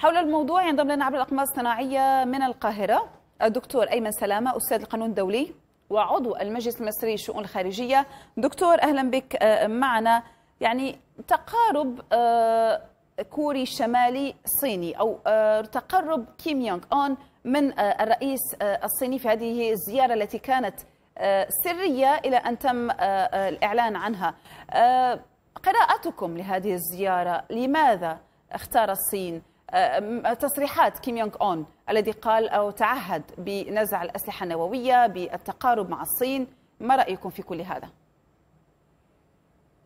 حول الموضوع ينضم لنا عبر الأقمار الصناعية من القاهرة الدكتور أيمن سلامة أستاذ القانون الدولي وعضو المجلس المصري للشؤون الخارجية دكتور أهلا بك آه، معنا يعني تقارب آه، كوري شمالي صيني أو آه، تقرب كيم يونغ أون من الرئيس الصيني في هذه الزيارة التي كانت سرية إلى أن تم الإعلان عنها قراءتكم لهذه الزيارة لماذا اختار الصين تصريحات كيم يونغ اون الذي قال او تعهد بنزع الاسلحه النوويه بالتقارب مع الصين ما رايكم في كل هذا؟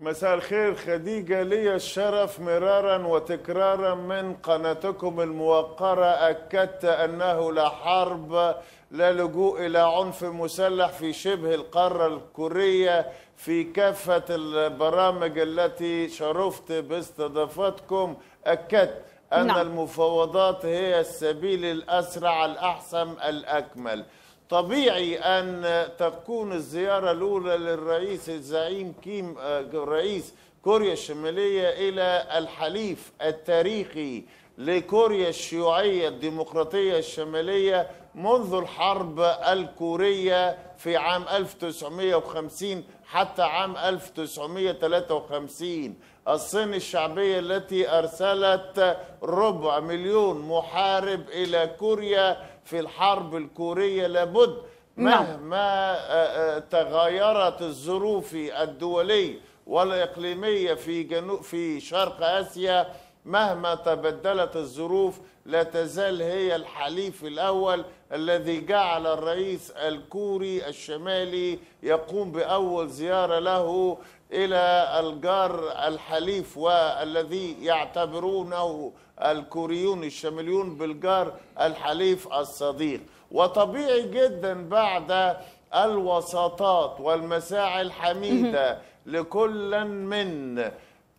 مساء الخير خديجة لي الشرف مرارا وتكرارا من قناتكم الموقرة أكدت أنه لا حرب لا لجوء إلى عنف مسلح في شبه القارة الكورية في كافة البرامج التي شرفت باستضافتكم أكدت أن نعم. المفاوضات هي السبيل الأسرع الأحسن الأكمل طبيعي أن تكون الزيارة الأولى للرئيس الزعيم كيم آه، رئيس كوريا الشمالية إلى الحليف التاريخي لكوريا الشيوعية الديمقراطية الشمالية منذ الحرب الكورية في عام 1950 حتى عام 1953 الصين الشعبية التي أرسلت ربع مليون محارب إلى كوريا في الحرب الكورية لابد نعم. مهما آه، آه، تغيرت الظروف الدولية والإقليمية في جنوب في شرق آسيا مهما تبدلت الظروف لا تزال هي الحليف الأول الذي جعل الرئيس الكوري الشمالي يقوم بأول زيارة له إلى الجار الحليف والذي يعتبرونه الكوريون الشماليون بالجار الحليف الصديق وطبيعي جدا بعد الوساطات والمساعي الحميدة لكل من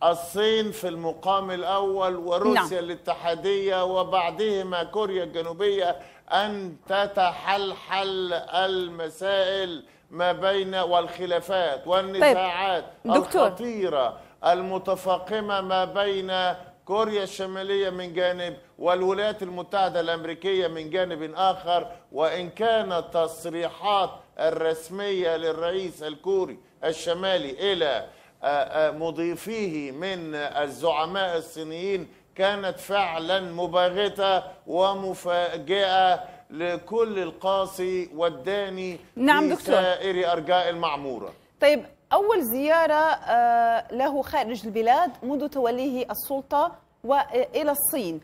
الصين في المقام الأول وروسيا نعم. الاتحادية وبعدهما كوريا الجنوبية أن تتحلحل المسائل ما بين والخلافات والنزاعات طيب. دكتور. الخطيرة المتفاقمة ما بين كوريا الشمالية من جانب والولايات المتحدة الأمريكية من جانب آخر وإن كانت تصريحات الرسمية للرئيس الكوري الشمالي إلى آه، آه، مضيفيه من الزعماء الصينيين كانت فعلا مباغته ومفاجئه لكل القاصي والداني نعم في دكتور. سائر ارجاء المعموره طيب اول زياره آه، له خارج البلاد منذ توليه السلطه والى الصين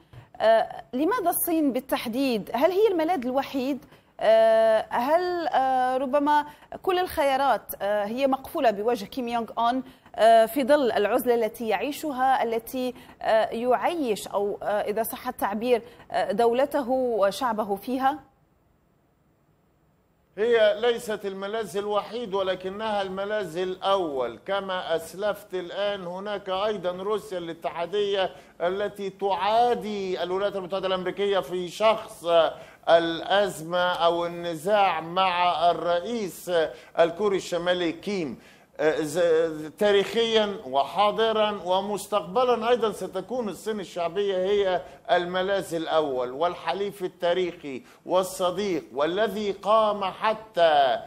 لماذا الصين بالتحديد هل هي الملاذ الوحيد هل ربما كل الخيارات هي مقفولة بوجه كيم يونغ أون آه، في ظل العزلة التي يعيشها التي آه، يعيش أو آه، إذا صح التعبير دولته وشعبه فيها؟ هي ليست الملاذ الوحيد ولكنها الملاذ الأول كما أسلفت الآن هناك أيضا روسيا الاتحادية التي تعادي الولايات المتحدة الأمريكية في شخص الأزمة أو النزاع مع الرئيس الكوري الشمالي كيم آه، تاريخيا وحاضرا ومستقبلا ايضا ستكون الصين الشعبيه هي الملاذ الاول والحليف التاريخي والصديق والذي قام حتى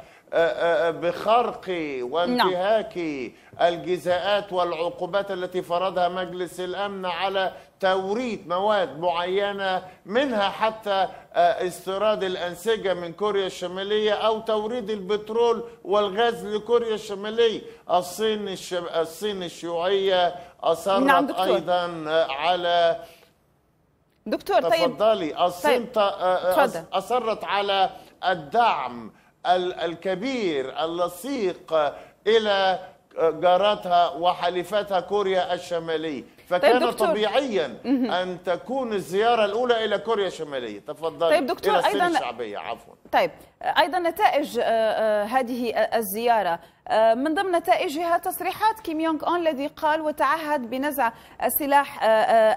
بخرق وانتهاك نعم. الجزاءات والعقوبات التي فرضها مجلس الامن على توريد مواد معينه منها حتى آه، استيراد الانسجه من كوريا الشماليه او توريد البترول والغاز لكوريا الشماليه، الصين الشب... الصين الشيوعيه اصرت نعم دكتور. ايضا على دكتور طيب. تفضلي طيب. الصين طيب. آه، آه، اصرت على الدعم الكبير اللصيق إلى جارتها وحليفتها كوريا الشمالية فكان طيب طبيعيا ان تكون الزياره الاولى الى كوريا الشماليه تفضل طيب دكتور الى ايضا الشعبيه عفوا طيب ايضا نتائج آه، آه، هذه الزياره آه، من ضمن نتائجها تصريحات كيم يونغ اون الذي قال وتعهد بنزع السلاح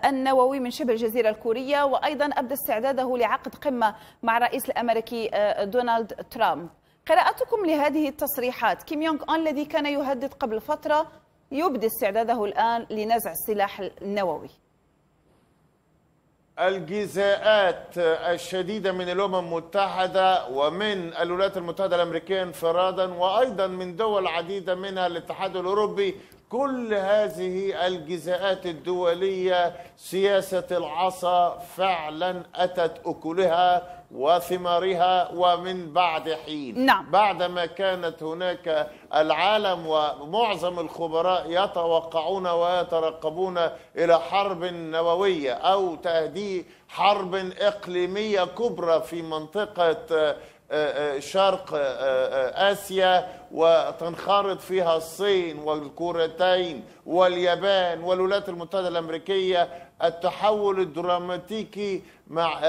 النووي من شبه الجزيره الكوريه وايضا ابدى استعداده لعقد قمه مع الرئيس الامريكي دونالد ترامب قراءتكم لهذه التصريحات كيم يونغ اون الذي كان يهدد قبل فتره يبدي استعداده الآن لنزع السلاح النووي الجزاءات الشديدة من الأمم المتحدة ومن الولايات المتحدة الأمريكية انفرادا وأيضا من دول عديدة منها الاتحاد الأوروبي كل هذه الجزاءات الدولية سياسة العصا فعلا أتت أكلها وثمارها ومن بعد حين نعم. بعدما كانت هناك العالم ومعظم الخبراء يتوقعون ويترقبون إلى حرب نووية أو تهديد حرب إقليمية كبرى في منطقة آه، آه، شرق آه، اسيا وتنخرط فيها الصين والكورتين واليابان والولايات المتحده الامريكيه التحول الدراماتيكي مع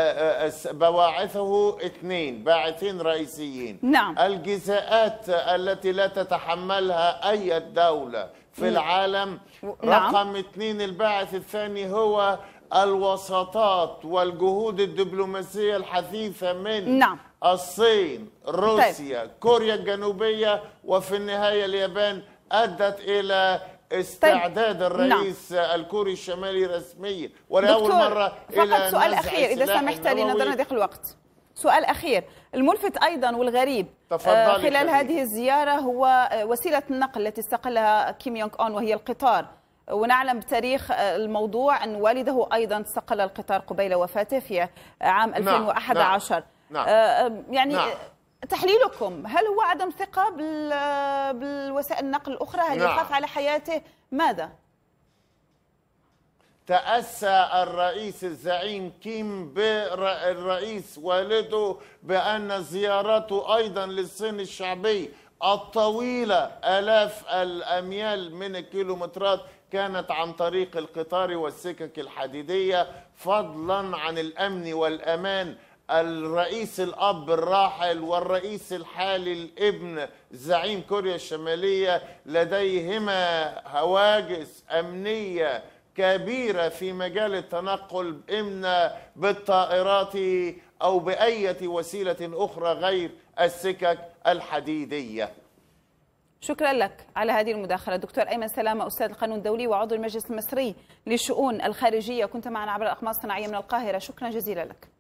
بواعثه اثنين باعثين رئيسيين نعم. الجزاءات التي لا تتحملها اي دوله في العالم نعم. رقم اثنين الباعث الثاني هو الوساطات والجهود الدبلوماسية الحثيثة من نعم. الصين روسيا طيب. كوريا الجنوبية وفي النهاية اليابان أدت إلى استعداد طيب. الرئيس نعم. الكوري الشمالي رسميا ولأول مرة إلى سؤال أخير إذا سمحت لي نظرا ضيق الوقت سؤال أخير الملفت أيضا والغريب آه، خلال هذه الزيارة هو آه، وسيلة النقل التي استقلها كيم يونغ أون وهي القطار ونعلم بتاريخ آه، الموضوع أن والده أيضا استقل القطار قبيل وفاته في عام 2011 نعم،, نعم. نعم. آه، آه، يعني نعم. تحليلكم هل هو عدم ثقة بالوسائل النقل الأخرى هل نعم. يخاف على حياته ماذا؟ تأسى الرئيس الزعيم كيم بالرئيس والده بأن زيارته أيضا للصين الشعبي الطويلة آلاف الأميال من الكيلومترات كانت عن طريق القطار والسكك الحديدية فضلا عن الأمن والأمان الرئيس الأب الراحل والرئيس الحالي الابن زعيم كوريا الشمالية لديهما هواجس أمنية كبيرة في مجال التنقل إما بالطائرات أو بأية وسيلة أخرى غير السكك الحديدية شكرا لك على هذه المداخلة دكتور أيمن سلامة أستاذ القانون الدولي وعضو المجلس المصري للشؤون الخارجية كنت معنا عبر الأقمار الصناعية من القاهرة شكرا جزيلا لك